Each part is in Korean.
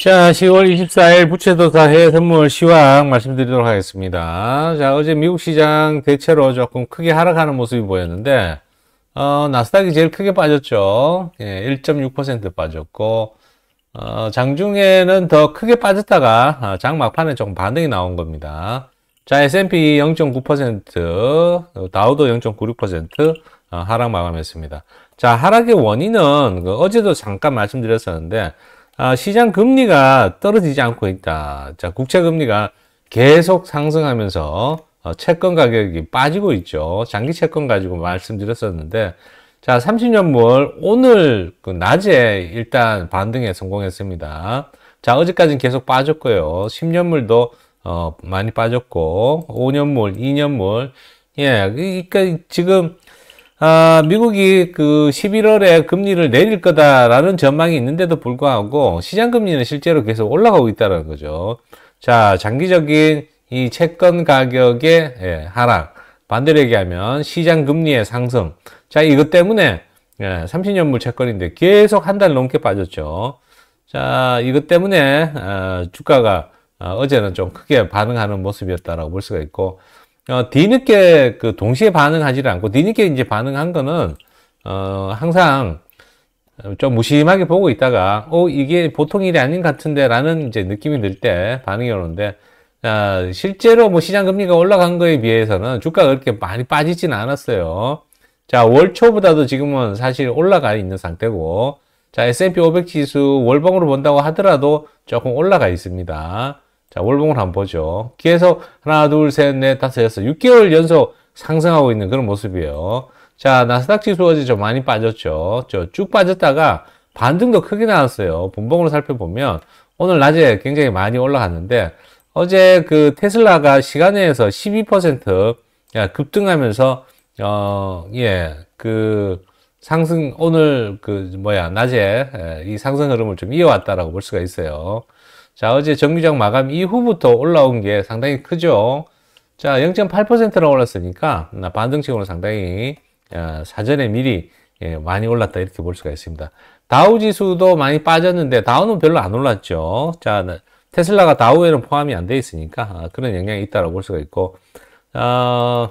자, 10월 24일 부채도사 해외 선물 시황 말씀드리도록 하겠습니다. 자, 어제 미국 시장 대체로 조금 크게 하락하는 모습이 보였는데, 어, 나스닥이 제일 크게 빠졌죠. 예, 1.6% 빠졌고, 어, 장중에는 더 크게 빠졌다가, 아, 장 막판에 조금 반응이 나온 겁니다. 자, S&P 0.9%, 다우도 0.96% 어, 하락 마감했습니다. 자, 하락의 원인은 그 어제도 잠깐 말씀드렸었는데, 아, 시장 금리가 떨어지지 않고 있다. 자, 국채 금리가 계속 상승하면서 어, 채권 가격이 빠지고 있죠. 장기 채권 가지고 말씀드렸었는데 자, 30년물 오늘 그 낮에 일단 반등에 성공했습니다. 자, 어제까지는 계속 빠졌고요. 10년물도 어, 많이 빠졌고 5년물, 2년물 예, 그러니까 지금 아, 미국이 그 11월에 금리를 내릴 거다라는 전망이 있는데도 불구하고 시장 금리는 실제로 계속 올라가고 있다는 거죠. 자, 장기적인 이 채권 가격의 예, 하락, 반대로 얘기하면 시장 금리의 상승. 자, 이것 때문에 예, 30년물 채권인데 계속 한 달 넘게 빠졌죠. 자, 이것 때문에 어, 주가가 어, 어제는 좀 크게 반응하는 모습이었다라고 볼 수가 있고 어, 뒤늦게 그 동시에 반응하지 않고 뒤늦게 이제 반응한 거는 어, 항상 좀 무심하게 보고 있다가 어 이게 보통 일이 아닌 것 같은데 라는 이제 느낌이 들 때 반응이 오는데 어, 실제로 뭐 시장 금리가 올라간 거에 비해서는 주가가 그렇게 많이 빠지진 않았어요 자 월초보다도 지금은 사실 올라가 있는 상태고 자 S&P 500 지수 월봉으로 본다고 하더라도 조금 올라가 있습니다 자, 월봉을 한번 보죠. 계속 하나, 둘, 셋, 넷, 다섯, 여섯, 6개월 연속 상승하고 있는 그런 모습이에요. 자, 나스닥 지수 어제 좀 많이 빠졌죠. 저쭉 빠졌다가 반등도 크게 나왔어요. 분봉으로 살펴보면 오늘 낮에 굉장히 많이 올라갔는데 어제 그 테슬라가 시간에서 12% 급등하면서 어, 예, 그 상승 오늘 그 뭐야 낮에 예, 이 상승 흐름을 좀 이어왔다라고 볼 수가 있어요. 자, 어제 정류장 마감 이후부터 올라온 게 상당히 크죠. 자, 0.8%나 올랐으니까 음, 반등식으로 상당히 어, 사전에 미리 예, 많이 올랐다 이렇게 볼 수가 있습니다. 다우 지수도 많이 빠졌는데 다우는 별로 안 올랐죠. 자, 테슬라가 다우에는 포함이 안 돼 있으니까 아, 그런 영향이 있다고 볼 수가 있고 어,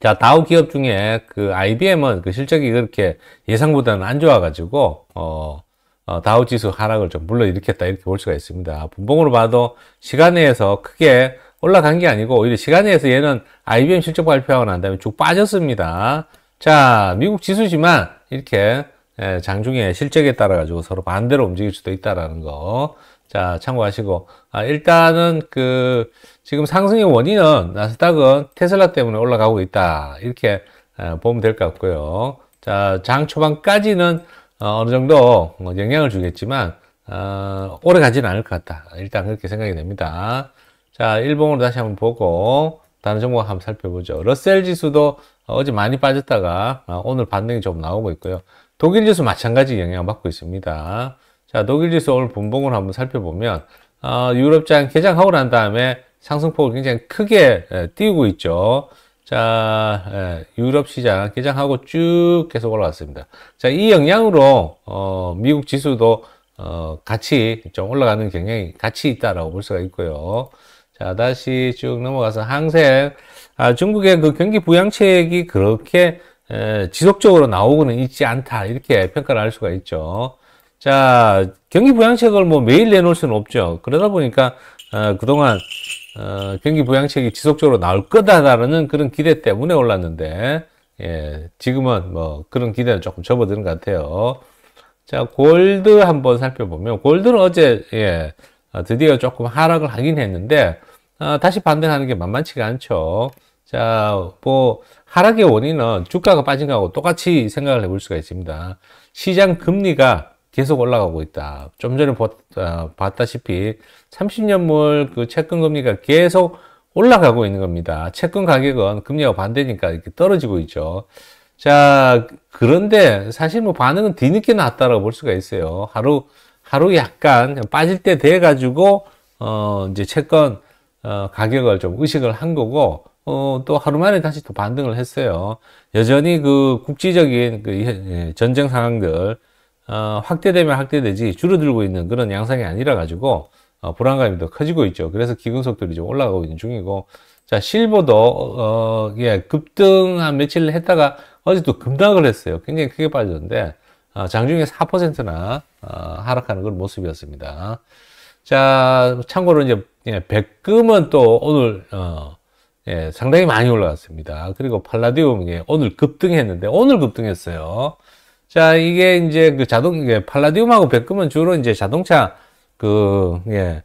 자 다우 기업 중에 그 IBM은 그 실적이 그렇게 예상보다는 안 좋아가지고 어, 어, 다우지수 하락을 좀불러일으켰다 이렇게 볼 수가 있습니다. 분봉으로 봐도 시간에서 내 크게 올라간 게 아니고 오히려 시간에서 내 얘는 IBM 실적 발표하고 난 다음에 쭉 빠졌습니다. 자 미국 지수지만 이렇게 예, 장중에 실적에 따라 가지고 서로 반대로 움직일 수도 있다라는 거. 자 참고하시고 아, 일단은 그 지금 상승의 원인은 나스닥은 테슬라 때문에 올라가고 있다 이렇게 예, 보면 될 것 같고요. 자 장 초반까지는 어, 어느 정도 어, 영향을 주겠지만 어, 오래 가지는 않을 것 같다. 일단 그렇게 생각이 됩니다. 자, 일봉으로 다시 한번 보고 다른 정보 한번 살펴보죠. 러셀 지수도 어제 많이 빠졌다가 어, 오늘 반등이 좀 나오고 있고요. 독일 지수 마찬가지 영향을 받고 있습니다. 자, 독일 지수 오늘 분봉을 한번 살펴보면 어, 유럽장 개장하고 난 다음에 상승폭을 굉장히 크게 띄우고 있죠. 자, 예, 유럽 시장 개장하고 쭉 계속 올라왔습니다 자, 이 영향으로 어, 미국 지수도 어, 같이 좀 올라가는 경향이 같이 있다라고 볼 수가 있고요. 자, 다시 쭉 넘어가서 항생 아, 중국의 그 경기 부양책이 그렇게 에, 지속적으로 나오고는 있지 않다 이렇게 평가를 할 수가 있죠. 자, 경기 부양책을 뭐 매일 내놓을 수는 없죠. 그러다 보니까 어, 그동안 어, 경기 부양책이 지속적으로 나올 거다라는 그런 기대 때문에 올랐는데 예, 지금은 뭐 그런 기대는 조금 접어드는 것 같아요. 자, 골드 한번 살펴보면 골드는 어제 예, 어, 드디어 조금 하락을 하긴 했는데 아, 다시 반등하는 게 만만치가 않죠. 자, 뭐 하락의 원인은 주가가 빠진 거하고 똑같이 생각을 해볼 수가 있습니다. 시장 금리가 계속 올라가고 있다. 좀 전에 어, 봤다시피 30년물 그 채권 금리가 계속 올라가고 있는 겁니다. 채권 가격은 금리와 반대니까 이렇게 떨어지고 있죠. 자, 그런데 사실 뭐 반응은 뒤늦게 나왔다라고 볼 수가 있어요. 하루, 하루 약간 빠질 때 돼가지고, 어, 이제 채권, 어, 가격을 좀 의식을 한 거고, 어, 또 하루 만에 다시 또 반등을 했어요. 여전히 그 국지적인 그 예, 전쟁 상황들, 어, 확대되면 확대되지 줄어들고 있는 그런 양상이 아니라 가지고 어, 불안감이 더 커지고 있죠. 그래서 기금속도율이 좀 올라가고 있는 중이고 자 실버도 어, 예, 급등 한 며칠 했다가 어제도 급락을 했어요. 굉장히 크게 빠졌는데 어, 장중에 4%나 어, 하락하는 그런 모습이었습니다. 자 참고로 이제 예, 백금은 또 오늘 어, 예, 상당히 많이 올라갔습니다. 그리고 팔라디움이 오늘 급등했는데 오늘 급등했어요. 자, 이게 이제 그 자동, 예, 팔라디움하고 백금은 주로 이제 자동차 그, 예,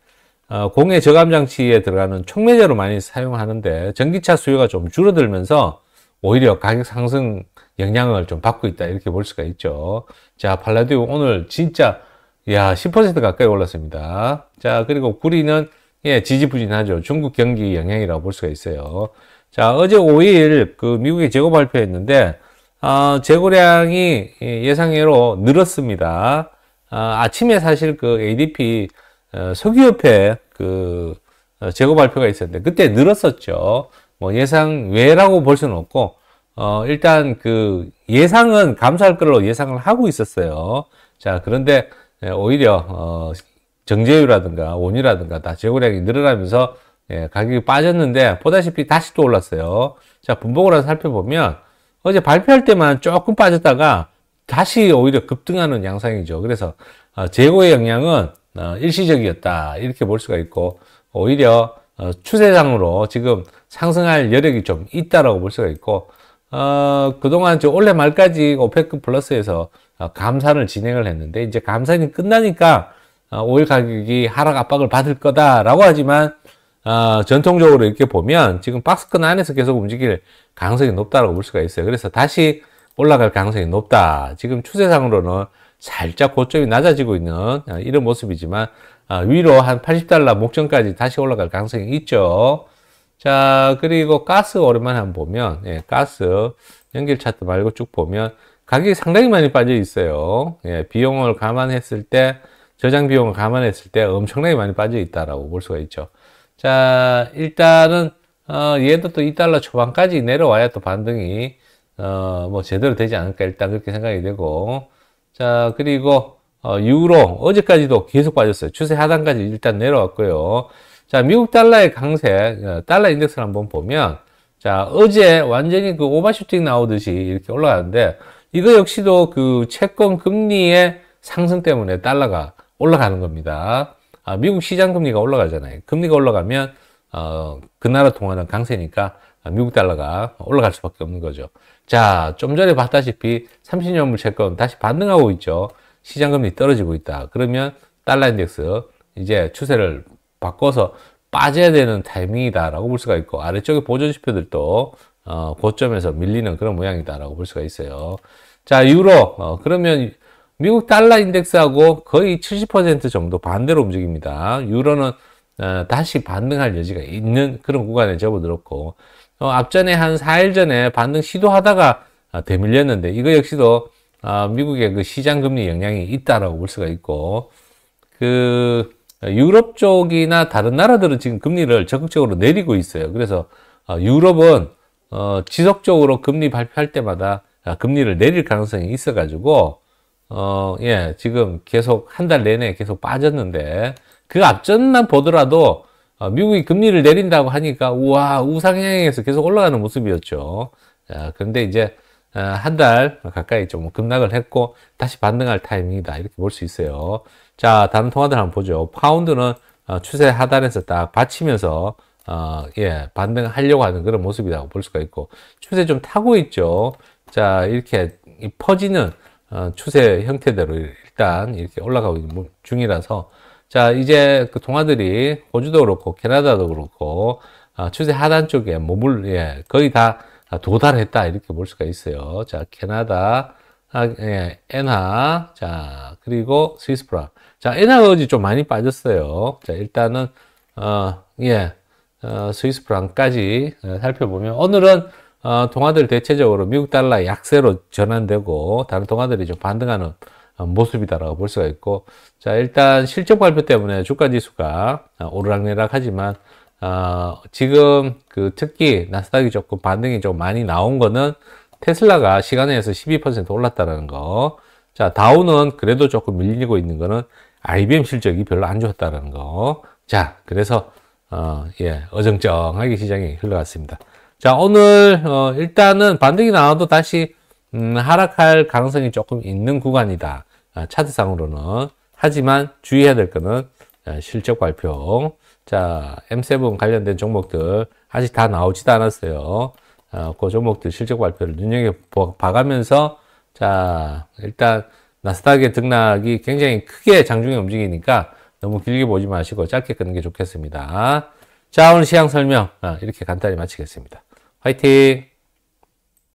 어, 공해 저감 장치에 들어가는 촉매제로 많이 사용하는데 전기차 수요가 좀 줄어들면서 오히려 가격 상승 영향을 좀 받고 있다 이렇게 볼 수가 있죠. 자, 팔라디움 오늘 진짜 야, 10% 가까이 올랐습니다. 자, 그리고 구리는 예, 지지부진하죠. 중국 경기 영향이라고 볼 수가 있어요. 자, 어제 5일 그 미국이 재고 발표했는데 어, 재고량이 예, 예상외로 늘었습니다. 어, 아침에 사실 그 ADP 어, 석유협회 그 어, 재고 발표가 있었는데 그때 늘었었죠. 뭐 예상 외라고 볼 수는 없고 어, 일단 그 예상은 감소할 걸로 예상을 하고 있었어요. 자 그런데 예, 오히려 어, 정제유라든가 원유라든가 다 재고량이 늘어나면서 예, 가격이 빠졌는데 보다시피 다시 또 올랐어요. 자 분봉을 한번 살펴보면 어제 발표할 때만 조금 빠졌다가 다시 오히려 급등하는 양상이죠. 그래서 어, 재고의 영향은 어, 일시적이었다 이렇게 볼 수가 있고 오히려 어, 추세상으로 지금 상승할 여력이 좀 있다라고 볼 수가 있고 그동안 저 올해 말까지 오페크 플러스에서 감산을 진행을 했는데 이제 감산이 끝나니까 오일 가격이 하락 압박을 받을 거다라고 하지만 어, 전통적으로 이렇게 보면 지금 박스권 안에서 계속 움직일 가능성이 높다고 볼 수가 있어요. 그래서 다시 올라갈 가능성이 높다. 지금 추세상으로는 살짝 고점이 낮아지고 있는 아, 이런 모습이지만 아, 위로 한 80달러 목전까지 다시 올라갈 가능성이 있죠. 자 그리고 가스 오랜만에 한번 보면 예, 가스 연결 차트 말고 쭉 보면 가격이 상당히 많이 빠져 있어요. 예, 비용을 감안했을 때 저장 비용을 감안했을 때 엄청나게 많이 빠져 있다라고 볼 수가 있죠. 자, 일단은, 어, 얘도 또 2달러 초반까지 내려와야 또 반등이, 어, 뭐 제대로 되지 않을까 일단 그렇게 생각이 되고. 자, 그리고, 어, 유로, 어제까지도 계속 빠졌어요. 추세 하단까지 일단 내려왔고요. 자, 미국 달러의 강세, 어, 달러 인덱스를 한번 보면, 자, 어제 완전히 그 오버슈팅 나오듯이 이렇게 올라가는데, 이거 역시도 그 채권 금리의 상승 때문에 달러가 올라가는 겁니다. 아, 미국 시장 금리가 올라가잖아요. 금리가 올라가면 어, 그 나라 통화는 강세니까 아, 미국 달러가 올라갈 수밖에 없는 거죠. 자, 좀 전에 봤다시피 30년물 채권 다시 반등하고 있죠. 시장 금리 떨어지고 있다. 그러면 달러 인덱스 이제 추세를 바꿔서 빠져야 되는 타이밍이다라고 볼 수가 있고 아래쪽에 보조 지표들도 어, 고점에서 밀리는 그런 모양이다라고 볼 수가 있어요. 자, 유로 어, 그러면 미국 달러 인덱스하고 거의 70% 정도 반대로 움직입니다. 유로는 어, 다시 반등할 여지가 있는 그런 구간에 접어들었고 어, 앞전에 한 4일 전에 반등 시도하다가 아, 어, 대밀렸는데 이거 역시도 아, 미국의 그 시장 금리 영향이 있다고볼 수가 있고 그 유럽 쪽이나 다른 나라들은 지금 금리를 적극적으로 내리고 있어요. 그래서 어, 유럽은 어, 지속적으로 금리 발표할 때마다 어, 금리를 내릴 가능성이 있어가지고 어, 예, 지금 계속 한 달 내내 계속 빠졌는데 그 앞전만 보더라도 어, 미국이 금리를 내린다고 하니까 우와 우상향에서 계속 올라가는 모습이었죠. 자, 그데 이제 어, 한달 가까이 좀 급락을 했고 다시 반등할 타임이다 이렇게 볼 수 있어요. 자, 다른 통화들 한번 보죠. 파운드는 어, 추세 하단에서 딱 받치면서 어, 예, 반등하려고 을 하는 그런 모습이라고 볼 수가 있고 추세 좀 타고 있죠. 자, 이렇게 퍼지는 어, 추세 형태대로 일단 이렇게 올라가고 있는 중이라서 자 이제 그 동화들이 호주도 그렇고 캐나다도 그렇고 아, 추세 하단 쪽에 머을 예, 거의 다 도달했다 이렇게 볼 수가 있어요. 자 캐나다 아, 예, 엔하 자 그리고 스위스 프랑 자엔하어제좀 많이 빠졌어요. 자 일단은 어예 어, 예, 어 스위스 프랑까지 어, 살펴보면 오늘은 어, 통화들 대체적으로 미국 달러 약세로 전환되고 다른 동화들이좀 반등하는 어, 모습이다라고 볼 수가 있고 자 일단 실적 발표 때문에 주가 지수가 어, 오르락내락하지만 어, 지금 그 특히 나스닥이 조금 반등이 좀 많이 나온 거는 테슬라가 시간에서 12%올랐다는 거. 자 다우는 그래도 조금 밀리고 있는 거는 IBM 실적이 별로 안 좋았다라는 거. 자 그래서 어, 예 어정쩡하게 시장이 흘러갔습니다. 자, 오늘 어, 일단은 반등이 나와도 다시 음, 하락할 가능성이 조금 있는 구간이다. 아, 차트상으로는. 하지만 주의해야 될 것은 자, 아, 실적 발표. 자, M7 관련된 종목들 아직 다 나오지도 않았어요. 아, 그 종목들 실적 발표를 눈여겨봐가면서 자, 일단 나스닥의 등락이 굉장히 크게 장중에 움직이니까 너무 길게 보지 마시고 짧게 끄는 게 좋겠습니다. 자, 오늘 시향 설명 아, 이렇게 간단히 마치겠습니다. 화이팅!